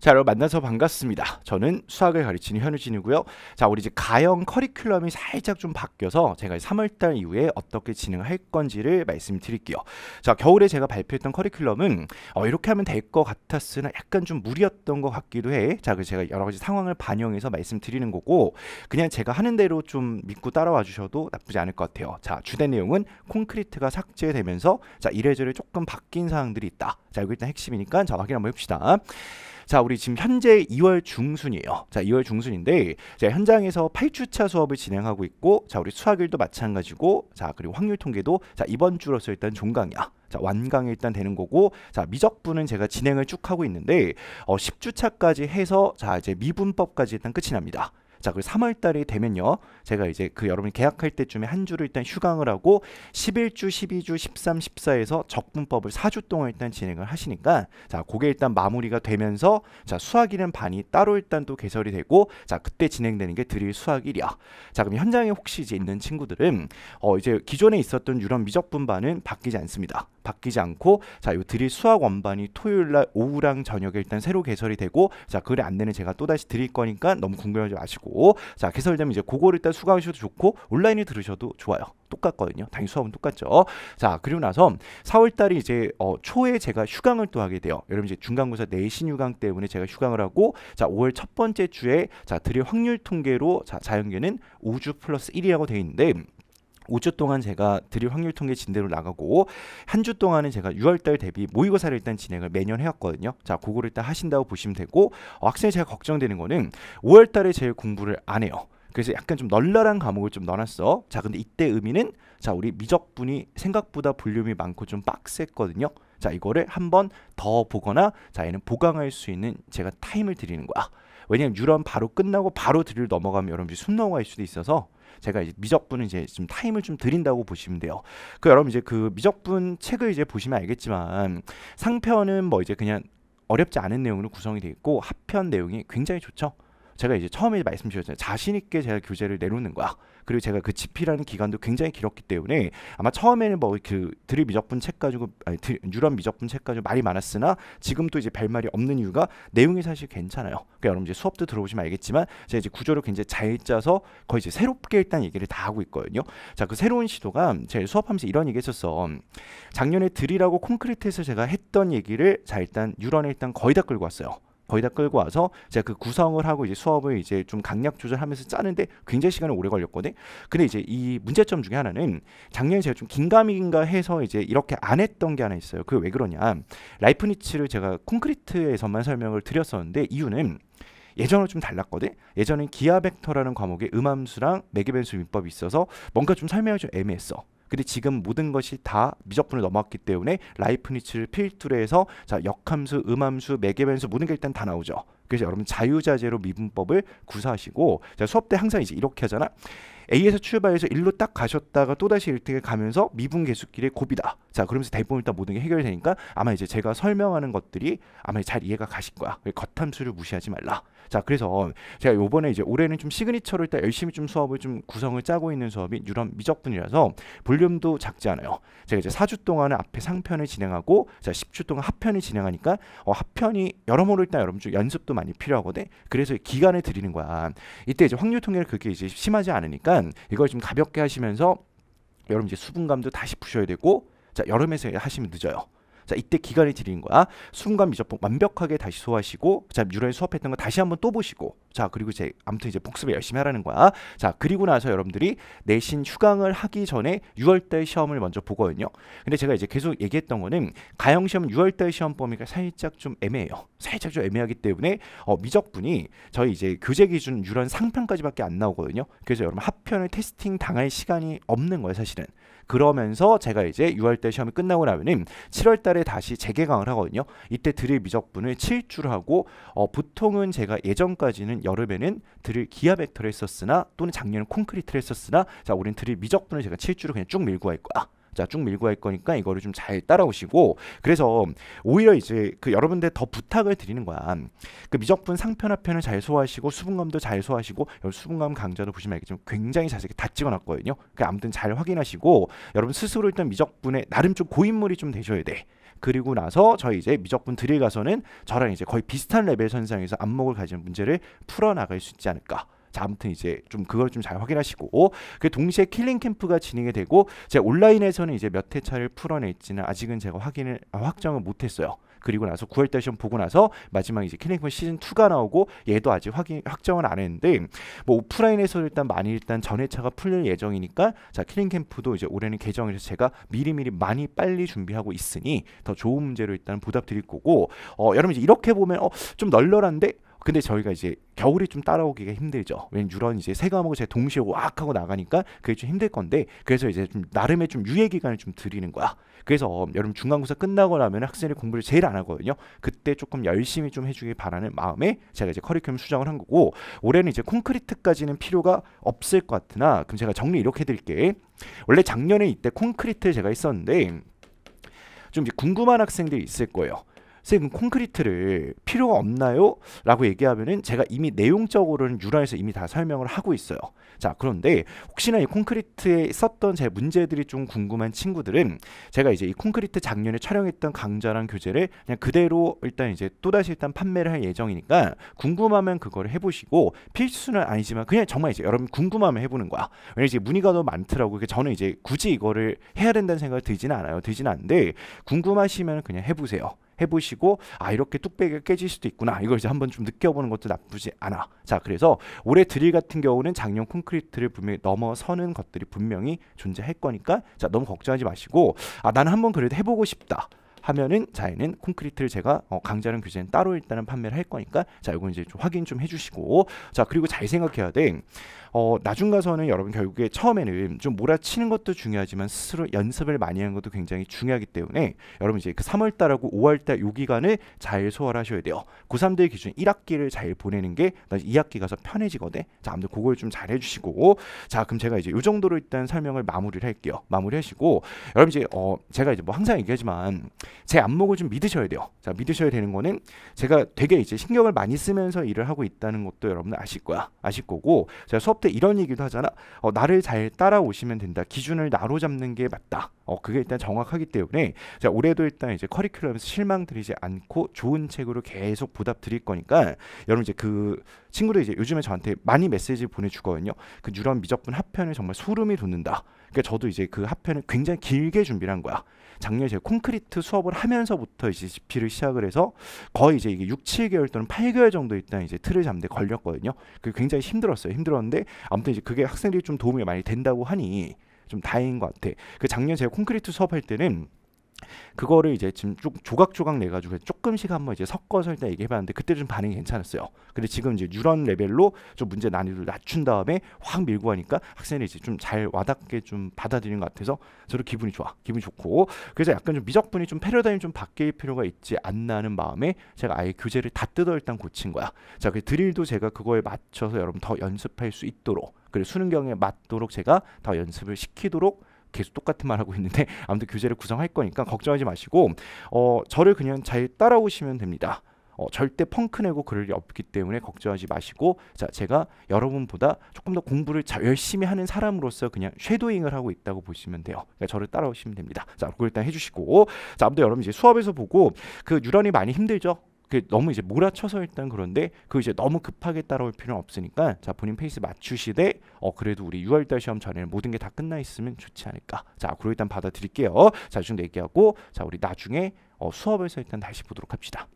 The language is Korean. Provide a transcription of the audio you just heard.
자, 여러분 만나서 반갑습니다. 저는 수학을 가르치는 현우진이고요. 자, 우리 이제 가형 커리큘럼이 살짝 좀 바뀌어서 제가 3월달 이후에 어떻게 진행할 건지를 말씀드릴게요. 자, 겨울에 제가 발표했던 커리큘럼은 어, 이렇게 하면 될 것 같았으나 약간 좀 무리였던 것 같기도 해. 자, 그 제가 여러 가지 상황을 반영해서 말씀드리는 거고 그냥 제가 하는 대로 좀 믿고 따라와 주셔도 나쁘지 않을 것 같아요. 자, 주된 내용은 콘크리트가 삭제되면서 자 이래저래 조금 바뀐 사항들이 있다. 자, 이거 일단 핵심이니까 자 확인 한번 해봅시다. 자, 우리 지금 현재 2월 중순이에요. 자, 2월 중순인데 자, 현장에서 8주차 수업을 진행하고 있고 자, 우리 수학일도 마찬가지고 자, 그리고 확률 통계도 자, 이번 주로서 일단 종강이야. 자, 완강이 일단 되는 거고 자, 미적분은 제가 진행을 쭉 하고 있는데 어, 10주차까지 해서 자, 이제 미분법까지 일단 끝이 납니다. 자, 그 3월 달이 되면요. 제가 이제 그 여러분이 계약할 때쯤에 한 주를 일단 휴강을 하고 11주, 12주, 13, 14에서 적분법을 4주 동안 일단 진행을 하시니까 자, 그게 일단 마무리가 되면서 자, 수학이는 반이 따로 일단 또 개설이 되고 자, 그때 진행되는 게 드릴 수학일이야. 자, 그럼 현장에 혹시 이제 있는 친구들은 어, 이제 기존에 있었던 유럽 미적분반은 바뀌지 않습니다. 바뀌지 않고 자, 요 드릴 수학 원반이 토요일 날 오후랑 저녁에 일단 새로 개설이 되고 자, 글를 안내는 제가 또다시 드릴 거니까 너무 궁금하지 마시고 있고 자 개설되면 이제 그거를 일단 수강하셔도 좋고 온라인을 들으셔도 좋아요. 똑같거든요. 당연히 수업은 똑같죠. 자 그리고 나서 4월달에 이제 어, 초에 제가 휴강을 또 하게 돼요. 여러분 이제 중간고사 내신 휴강 때문에 제가 휴강을 하고 자 5월 첫 번째 주에 자 드릴 확률 통계로 자 자연계는 우주 플러스 1이라고 돼 있는데 5주 동안 제가 드릴 확률 통계 진대로 나가고 한 주 동안은 제가 6월달 대비 모의고사를 일단 진행을 매년 해왔거든요. 자, 그거를 일단 하신다고 보시면 되고 어, 학생이 제가 걱정되는 거는 5월달에 제일 공부를 안 해요. 그래서 약간 좀 널널한 과목을 좀 넣어놨어. 자, 근데 이때 의미는 자, 우리 미적분이 생각보다 볼륨이 많고 좀 빡셌거든요. 자, 이거를 한 번 더 보거나 자, 얘는 보강할 수 있는 제가 타임을 드리는 거야. 왜냐면 유런 바로 끝나고 바로 드릴 넘어가면 여러분이 들숨 넘어갈 수도 있어서 제가 이제 미적분은 이제 좀 타임을 좀 드린다고 보시면 돼요. 그 여러분 이제 그 미적분 책을 이제 보시면 알겠지만 상편은 뭐 이제 그냥 어렵지 않은 내용으로 구성이 되어 있고 하편 내용이 굉장히 좋죠. 제가 이제 처음에 말씀드렸잖아요. 자신 있게 제가 교재를 내놓는 거야. 그리고 제가 그 집필하는 기간도 굉장히 길었기 때문에 아마 처음에는 뭐 그드릴 미적분 책 가지고 아니 유럽 미적분 책 가지고 말이 많았으나 지금도 이제 별말이 없는 이유가 내용이 사실 괜찮아요. 그러니까 여러분 이제 수업도 들어보시면 알겠지만 제가 이제 구조를 굉장히 잘 짜서 거의 이제 새롭게 일단 얘기를 다 하고 있거든요. 자 그 새로운 시도가 제가 수업하면서 이런 얘기 했었어. 작년에 드리라고 콘크리트에서 제가 했던 얘기를 자 일단 유런에 일단 거의 다 끌고 왔어요. 거의 다 끌고 와서 제가 그 구성을 하고 이제 수업을 이제 좀 강약 조절하면서 짜는데 굉장히 시간이 오래 걸렸거든. 근데 이제 이 문제점 중에 하나는 작년에 제가 좀 긴가민가 해서 이제 이렇게 안 했던 게 하나 있어요. 그게 왜 그러냐? 라이프니츠를 제가 콘크리트에서만 설명을 드렸었는데 이유는 예전은 좀 달랐거든. 예전엔 기아 벡터라는 과목에 음함수랑 매개변수 민법이 있어서 뭔가 좀 설명이 좀 애매했어. 근데 지금 모든 것이 다 미적분을 넘어왔기 때문에 라이프니츠를 필두로 해서 자 역함수, 음함수, 매개변수 모든 게 일단 다 나오죠. 그래서 여러분 자유자재로 미분법을 구사하시고 자 수업 때 항상 이제 이렇게 하잖아. A에서 출발해서 1로 딱 가셨다가 또다시 1등에 가면서 미분 계수끼리 곱이다. 자, 그러면서 대부분 일단 모든 게 해결되니까 아마 이제 제가 설명하는 것들이 아마 잘 이해가 가실 거야. 겉함수를 무시하지 말라. 자, 그래서 제가 요번에 이제 올해는 좀시그니처로일단 열심히 좀 수업을 좀 구성을 짜고 있는 수업이 유럽 미적분이라서 볼륨도 작지 않아요. 제가 이제 4주 동안은 앞에 상편을 진행하고 자, 10주 동안 하편을 진행하니까 어, 하편이 여러모로 일단 여러분 좀 연습도 많이 필요하거든. 그래서 기간을 드리는 거야. 이때 이제 확률 통계를 그렇게 이제 심하지 않으니까 이걸 좀 가볍게 하시면서 여러분 이제 수분감도 다시 푸셔야 되고 자, 여름에서 하시면 늦어요. 자 이때 기간을 드리는 거야. 순간 미적분 완벽하게 다시 소화하시고 자 유라에 수업했던 거 다시 한번 또 보시고 자 그리고 이제 아무튼 이제 복습을 열심히 하라는 거야. 자 그리고 나서 여러분들이 내신 휴강을 하기 전에 6월달 시험을 먼저 보거든요. 근데 제가 이제 계속 얘기했던 거는 가형 시험 6월달 시험 범위가 살짝 좀 애매해요. 살짝 좀 애매하기 때문에 어, 미적분이 저희 이제 교재 기준 유런 상편까지밖에 안 나오거든요. 그래서 여러분 합편을 테스팅 당할 시간이 없는 거예요 사실은. 그러면서 제가 이제 6월달 시험이 끝나고 나면은 7월달에 다시 재개강을 하거든요. 이때 드릴 미적분을 7주를 하고 어, 보통은 제가 예전까지는 여름에는 드릴 기하 벡터를 했었으나 또는 작년에 콘크리트를 했었으나 자 우린 드릴 미적분을 제가 7주를 그냥 쭉 밀고 할 거야. 자, 쭉 밀고 할 거니까 이거를 좀 잘 따라오시고 그래서 오히려 이제 그 여러분들 더 부탁을 드리는 거야. 그 미적분 상편 하편을 잘 소화하시고 수분감도 잘 소화하시고 수분감 강좌도 보시면 알겠지만 굉장히 자세하게 다 찍어놨거든요. 그 아무튼 잘 확인하시고 여러분 스스로 일단 미적분에 나름 좀 고인물이 좀 되셔야 돼. 그리고 나서 저희 이제 미적분 드릴 가서는 저랑 이제 거의 비슷한 레벨 선상에서 안목을 가진 문제를 풀어나갈 수 있지 않을까. 자, 아무튼 이제 좀 그걸 좀 잘 확인하시고 그 동시에 킬링 캠프가 진행이 되고 제가 온라인에서는 이제 몇 회차를 풀어낼지는 아직은 제가 확인을 아, 확정을 못 했어요. 그리고 나서 9월달 시험 보고 나서 마지막 이제 킬링캠프 시즌 2가 나오고 얘도 아직 확인 확정을안 했는데 뭐 오프라인에서 일단 많이 일단 전회차가 풀릴 예정이니까 자 킬링캠프도 이제 올해는 개정해서 제가 미리미리 많이 빨리 준비하고 있으니 더 좋은 문제로 일단 보답드릴 거고 어 여러분 이제 이렇게 보면 어좀 널널한데 근데 저희가 이제 겨울이 좀 따라오기가 힘들죠. 왜냐면 유런 이제 새 과목을 제 동시에 왁 하고 나가니까 그게 좀 힘들 건데 그래서 이제 좀 나름의 좀 유예 기간을 좀 드리는 거야. 그래서 어, 여름 중간고사 끝나고 나면 학생이 공부를 제일 안 하거든요. 그때 조금 열심히 좀 해주길 바라는 마음에 제가 이제 커리큘럼 수정을 한 거고 올해는 이제 콘크리트까지는 필요가 없을 것 같으나 그럼 제가 정리 이렇게 해드릴게. 원래 작년에 이때 콘크리트 제가 했었는데 좀 궁금한 학생들이 있을 거예요. 선생님 콘크리트를 필요가 없나요? 라고 얘기하면은 제가 이미 내용적으로는 유라에서 이미 다 설명을 하고 있어요. 자 그런데 혹시나 이 콘크리트에 썼던 제 문제들이 좀 궁금한 친구들은 제가 이제 이 콘크리트 작년에 촬영했던 강좌랑 교재를 그냥 그대로 일단 이제 또다시 일단 판매를 할 예정이니까 궁금하면 그걸 해보시고 필수는 아니지만 그냥 정말 이제 여러분 궁금하면 해보는 거야. 왜냐면 이제 문의가 더 많더라고. 그 저는 이제 굳이 이거를 해야 된다는 생각이 들지는 않아요. 들지는 않는데 궁금하시면 그냥 해보세요. 해보시고 아 이렇게 뚝배기가 깨질 수도 있구나 이걸 이제 한번 좀 느껴보는 것도 나쁘지 않아 자 그래서 올해 드릴 같은 경우는 작년 콘크리트를 분명히 넘어서는 것들이 분명히 존재할 거니까 자 너무 걱정하지 마시고 아 나는 한번 그래도 해보고 싶다 하면은 자 얘는 콘크리트를 제가 어, 강자랑 규제는 따로 일단은 판매를 할 거니까 자이거 이제 좀 확인 좀 해주시고 자 그리고 잘 생각해야 돼 어, 나중 가서는 여러분 결국에 처음에는 좀 몰아치는 것도 중요하지만 스스로 연습을 많이 하는 것도 굉장히 중요하기 때문에 여러분 이제 그 3월달하고 5월달 요 기간을 잘 소화하셔야 돼요 고3들 기준 1학기를 잘 보내는 게 2학기 가서 편해지거든 자 아무튼 그걸 좀 잘 해주시고 자 그럼 제가 이제 요 정도로 일단 설명을 마무리를 할게요 마무리하시고 여러분 이제 어 제가 이제 뭐 항상 얘기하지만 제 안목을 좀 믿으셔야 돼요. 자, 믿으셔야 되는 거는 제가 되게 이제 신경을 많이 쓰면서 일을 하고 있다는 것도 여러분 들 아실 거야. 아실 거고 제가 수업 때 이런 얘기도 하잖아. 어, 나를 잘 따라오시면 된다. 기준을 나로 잡는 게 맞다. 어, 그게 일단 정확하기 때문에 제가 올해도 일단 이제 커리큘럼에서 실망드리지 않고 좋은 책으로 계속 보답 드릴 거니까 여러분 이제 그 친구도 이제 요즘에 저한테 많이 메시지 보내주거든요. 그 뉴런 미적분 합편을 정말 소름이 돋는다. 그러니까 저도 이제 그 합회는 굉장히 길게 준비를 한 거야. 작년에 제가 콘크리트 수업을 하면서부터 이제 GP를 시작을 해서 거의 이제 이게 6, 7개월 또는 8개월 정도 일단 이제 틀을 잡는데 걸렸거든요. 그 굉장히 힘들었어요. 힘들었는데 아무튼 이제 그게 학생들이 좀 도움이 많이 된다고 하니 좀 다행인 것 같아. 그 작년 제가 콘크리트 수업할 때는 그거를 이제 지금 쭉 조각조각 내가지고 조금씩 한번 이제 섞어서 일단 얘기해봤는데 그때 좀 반응이 괜찮았어요. 근데 지금 이제 뉴런 레벨로 좀 문제 난이도를 낮춘 다음에 확 밀고 하니까 학생이 이제 좀 잘 와닿게 좀 받아들이는 것 같아서 저도 기분이 좋아, 기분이 좋고 그래서 약간 좀 미적분이 좀 패러다임 좀 바뀔 필요가 있지 않나는 마음에 제가 아예 교재를 다 뜯어 일단 고친 거야. 자, 그 드릴도 제가 그거에 맞춰서 여러분 더 연습할 수 있도록 그리고 수능경에 맞도록 제가 더 연습을 시키도록 계속 똑같은 말 하고 있는데 아무튼 교재를 구성할 거니까 걱정하지 마시고 어, 저를 그냥 잘 따라오시면 됩니다. 어, 절대 펑크 내고 그럴 일 없기 때문에 걱정하지 마시고 자 제가 여러분보다 조금 더 공부를 자, 열심히 하는 사람으로서 그냥 쉐도잉을 하고 있다고 보시면 돼요. 그러니까 저를 따라오시면 됩니다. 자 그걸 일단 해주시고 자 아무튼 여러분 이제 수업에서 보고 그 유런이 많이 힘들죠. 그 너무 이제 몰아쳐서 일단 그런데 그 이제 너무 급하게 따라올 필요는 없으니까 자 본인 페이스 맞추시되 어 그래도 우리 6월달 시험 전에는 모든 게 다 끝나 있으면 좋지 않을까 자그걸 일단 받아들일게요자 중도 얘기하고 자 우리 나중에 어, 수업에서 일단 다시 보도록 합시다.